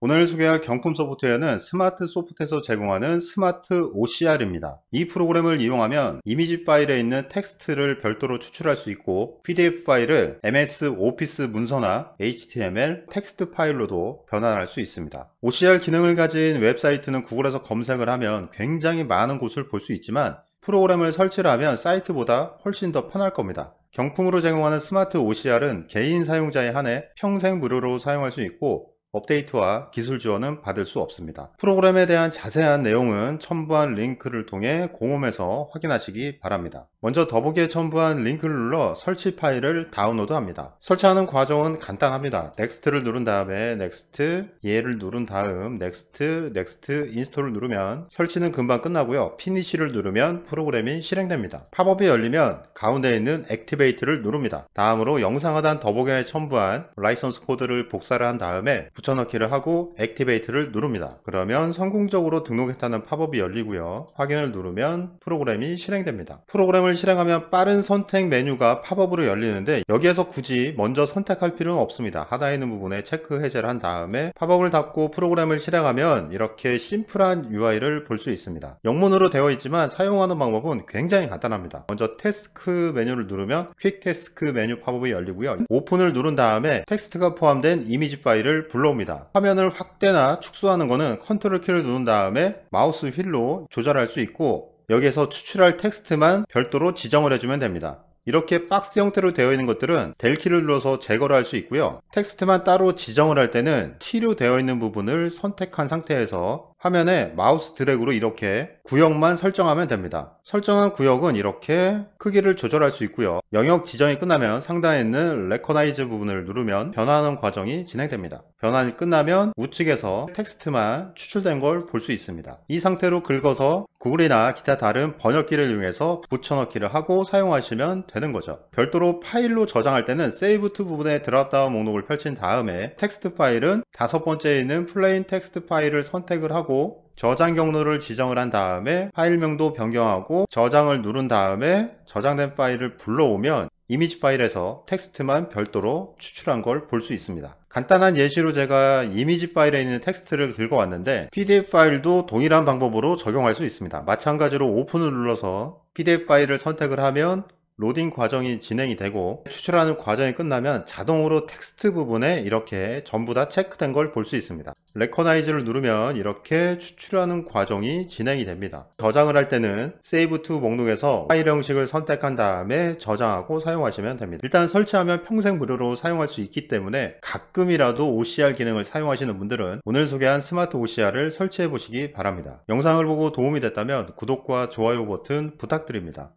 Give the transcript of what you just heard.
오늘 소개할 경품 소프트웨어는 스마트 소프트에서 제공하는 스마트 OCR입니다. 이 프로그램을 이용하면 이미지 파일에 있는 텍스트를 별도로 추출할 수 있고 PDF 파일을 MS 오피스 문서나 HTML 텍스트 파일로도 변환할 수 있습니다. OCR 기능을 가진 웹사이트는 구글에서 검색을 하면 굉장히 많은 곳을 볼 수 있지만 프로그램을 설치를 하면 사이트보다 훨씬 더 편할 겁니다. 경품으로 제공하는 스마트 OCR은 개인 사용자에 한해 평생 무료로 사용할 수 있고 업데이트와 기술 지원은 받을 수 없습니다. 프로그램에 대한 자세한 내용은 첨부한 링크를 통해 공홈에서 확인하시기 바랍니다. 먼저 더보기에 첨부한 링크를 눌러 설치 파일을 다운로드 합니다. 설치하는 과정은 간단합니다. 넥스트를 누른 다음에 넥스트, 예를 누른 다음 넥스트, 넥스트, 인스톨을 누르면 설치는 금방 끝나고요. 피니쉬를 누르면 프로그램이 실행됩니다. 팝업이 열리면 가운데 있는 액티베이트를 누릅니다. 다음으로 영상 하단 더보기에 첨부한 라이선스 코드를 복사를 한 다음에 붙여넣기를 하고 액티베이트를 누릅니다. 그러면 성공적으로 등록했다는 팝업이 열리고요. 확인을 누르면 프로그램이 실행됩니다. 프로그램을 설정을 실행하면 빠른 선택 메뉴가 팝업으로 열리는데 여기에서 굳이 먼저 선택할 필요는 없습니다. 하단에 있는 부분에 체크 해제를 한 다음에 팝업을 닫고 프로그램을 실행하면 이렇게 심플한 UI를 볼 수 있습니다. 영문으로 되어 있지만 사용하는 방법은 굉장히 간단합니다. 먼저 테스크 메뉴를 누르면 퀵 테스크 메뉴 팝업이 열리고요. 오픈을 누른 다음에 텍스트가 포함된 이미지 파일을 불러옵니다. 화면을 확대나 축소하는 것은 컨트롤 키를 누른 다음에 마우스 휠로 조절할 수 있고 여기에서 추출할 텍스트만 별도로 지정을 해주면 됩니다. 이렇게 박스 형태로 되어 있는 것들은 델키를 눌러서 제거를 할 수 있고요. 텍스트만 따로 지정을 할 때는 T로 되어 있는 부분을 선택한 상태에서 화면에 마우스 드래그로 이렇게 구역만 설정하면 됩니다. 설정한 구역은 이렇게 크기를 조절할 수 있고요. 영역 지정이 끝나면 상단에 있는 레코나이즈 부분을 누르면 변환하는 과정이 진행됩니다. 변환이 끝나면 우측에서 텍스트만 추출된 걸 볼 수 있습니다. 이 상태로 긁어서 구글이나 기타 다른 번역기를 이용해서 붙여넣기를 하고 사용하시면 되는 거죠. 별도로 파일로 저장할 때는 세이브 투 부분에 드랍다운 목록을 펼친 다음에 텍스트 파일은 다섯 번째에 있는 플레인 텍스트 파일을 선택을 하고 하고 저장 경로를 지정을 한 다음에 파일명도 변경하고 저장을 누른 다음에 저장된 파일을 불러오면 이미지 파일에서 텍스트만 별도로 추출한 걸 볼 수 있습니다. 간단한 예시로 제가 이미지 파일에 있는 텍스트를 긁어왔는데 PDF 파일도 동일한 방법으로 적용할 수 있습니다. 마찬가지로 오픈을 눌러서 PDF 파일을 선택을 하면 로딩 과정이 진행이 되고 추출하는 과정이 끝나면 자동으로 텍스트 부분에 이렇게 전부 다 체크된 걸 볼 수 있습니다 레코나이즈를 누르면 이렇게 추출하는 과정이 진행이 됩니다 저장을 할 때는 Save to 목록에서 파일 형식을 선택한 다음에 저장하고 사용하시면 됩니다 일단 설치하면 평생 무료로 사용할 수 있기 때문에 가끔이라도 OCR 기능을 사용하시는 분들은 오늘 소개한 스마트 OCR을 설치해 보시기 바랍니다 영상을 보고 도움이 됐다면 구독과 좋아요 버튼 부탁드립니다